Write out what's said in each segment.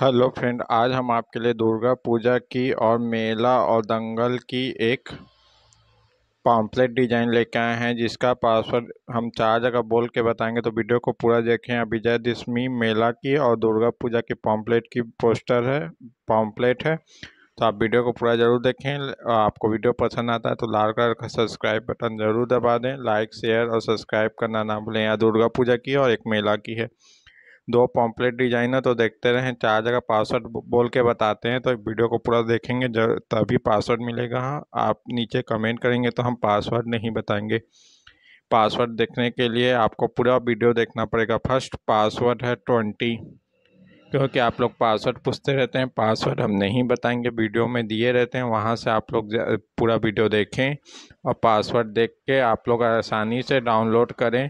hello friend आज हम आपके लिए दुर्गा पूजा की और मेला और दंगल की एक पाम्पलेट डिजाइन लेके आए हैं जिसका पासवर्ड हम चार जगह बोल के बताएंगे तो वीडियो को पूरा देखें विजय दशमी मेला की और दुर्गा पूजा की पाम्पलेट की पोस्टर है पाम्पलेट है तो आप वीडियो को पूरा ज़रूर देखें आपको वीडियो पसंद आता है तो लाल कलर का सब्सक्राइब बटन ज़रूर दबा दें लाइक शेयर और सब्सक्राइब करना ना भूलें यहाँ दुर्गा पूजा की और एक मेला की है दो पॉम्पलेट डिजाइनर तो देखते रहें चार जगह पासवर्ड बोल के बताते हैं तो वीडियो को पूरा देखेंगे जब तभी पासवर्ड मिलेगा हाँ आप नीचे कमेंट करेंगे तो हम पासवर्ड नहीं बताएंगे पासवर्ड देखने के लिए आपको पूरा वीडियो देखना पड़ेगा फर्स्ट पासवर्ड है ट्वेंटी क्योंकि आप लोग पासवर्ड पूछते रहते हैं पासवर्ड हम नहीं बताएंगे वीडियो में दिए रहते हैं वहाँ से आप लोग पूरा वीडियो देखें और पासवर्ड देख के आप लोग आसानी से डाउनलोड करें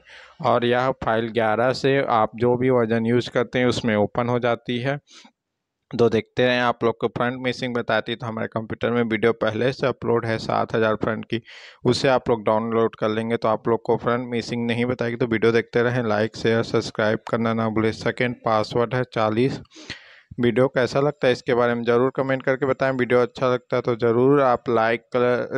और यह फाइल 11 से आप जो भी वर्जन यूज़ करते हैं उसमें ओपन हो जाती है तो देखते रहें आप लोग को फ्रंट मिसिंग बताती तो हमारे कंप्यूटर में वीडियो पहले से अपलोड है सात हज़ार फ्रंट की उसे आप लोग डाउनलोड कर लेंगे तो आप लोग को फ्रंट मिसिंग नहीं बताएगी तो वीडियो देखते रहें लाइक शेयर सब्सक्राइब करना ना भूलें सेकेंड पासवर्ड है चालीस वीडियो कैसा लगता है इसके बारे में ज़रूर कमेंट करके बताएँ वीडियो अच्छा लगता है तो ज़रूर आप लाइक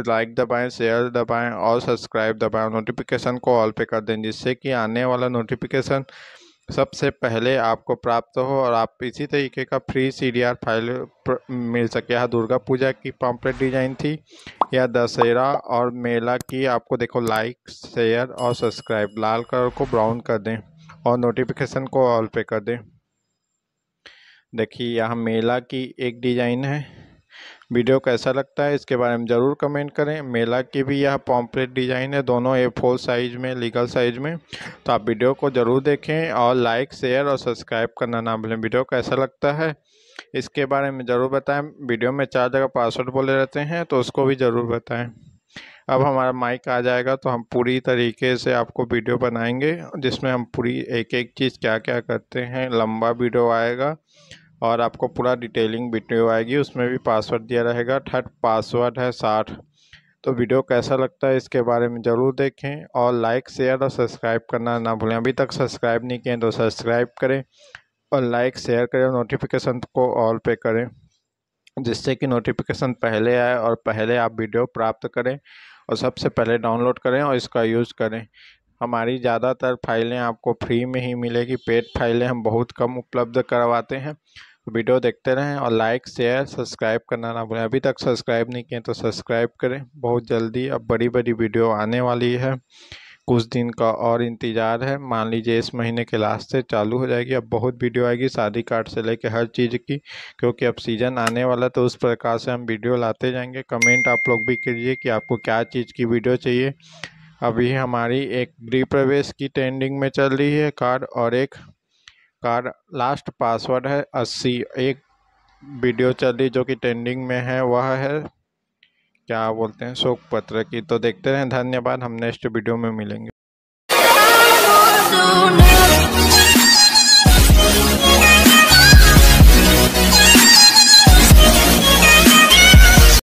लाइक दबाएँ शेयर दबाएँ और सब्सक्राइब दबाएँ नोटिफिकेशन को ऑल पे कर दें जिससे कि आने वाला नोटिफिकेशन सबसे पहले आपको प्राप्त हो और आप इसी तरीके का फ्री सीडीआर फाइल मिल सके यहाँ दुर्गा पूजा की पॉम्पलेट डिजाइन थी या दशहरा और मेला की आपको देखो लाइक शेयर और सब्सक्राइब लाल कलर को ब्राउन कर दें और नोटिफिकेशन को ऑल पे कर दें देखिए यहाँ मेला की एक डिजाइन है वीडियो कैसा लगता है इसके बारे में ज़रूर कमेंट करें मेला की भी यह पॉम्पलेट डिज़ाइन है दोनों ए फोर साइज़ में लीगल साइज़ में तो आप वीडियो को ज़रूर देखें और लाइक शेयर और सब्सक्राइब करना ना भूलें वीडियो कैसा लगता है इसके बारे में ज़रूर बताएं वीडियो में चार जगह पासवर्ड बोले रहते हैं तो उसको भी ज़रूर बताएँ अब हमारा माइक आ जाएगा तो हम पूरी तरीके से आपको वीडियो बनाएंगे जिसमें हम पूरी एक एक चीज़ क्या क्या करते हैं लंबा वीडियो आएगा और आपको पूरा डिटेलिंग वीडियो आएगी उसमें भी पासवर्ड दिया रहेगा थर्ड पासवर्ड है साठ तो वीडियो कैसा लगता है इसके बारे में ज़रूर देखें और लाइक शेयर और सब्सक्राइब करना ना भूलें अभी तक सब्सक्राइब नहीं किए तो सब्सक्राइब करें और लाइक शेयर करें और नोटिफिकेशन को ऑल पे करें जिससे कि नोटिफिकेशन पहले आए और पहले आप वीडियो प्राप्त करें और सबसे पहले डाउनलोड करें और इसका यूज़ करें हमारी ज़्यादातर फाइलें आपको फ्री में ही मिलेगी पेड फाइलें हम बहुत कम उपलब्ध करवाते हैं वीडियो देखते रहें और लाइक शेयर सब्सक्राइब करना ना भूलें अभी तक सब्सक्राइब नहीं किए तो सब्सक्राइब करें बहुत जल्दी अब बड़ी बड़ी वीडियो आने वाली है कुछ दिन का और इंतज़ार है मान लीजिए इस महीने के लास्ट से चालू हो जाएगी अब बहुत वीडियो आएगी शादी कार्ड से लेकर हर चीज़ की क्योंकि अब सीज़न आने वाला तो उस प्रकार से हम वीडियो लाते जाएंगे कमेंट आप लोग भी करिए कि आपको क्या चीज़ की वीडियो चाहिए अभी हमारी एक गृह प्रवेश की ट्रेंडिंग में चल रही है कार्ड और एक कार्ड लास्ट पासवर्ड है अस्सी एक वीडियो चली जो कि ट्रेंडिंग में है वह है क्या बोलते हैं शोक पत्र की तो देखते रहें धन्यवाद हम नेक्स्ट वीडियो में मिलेंगे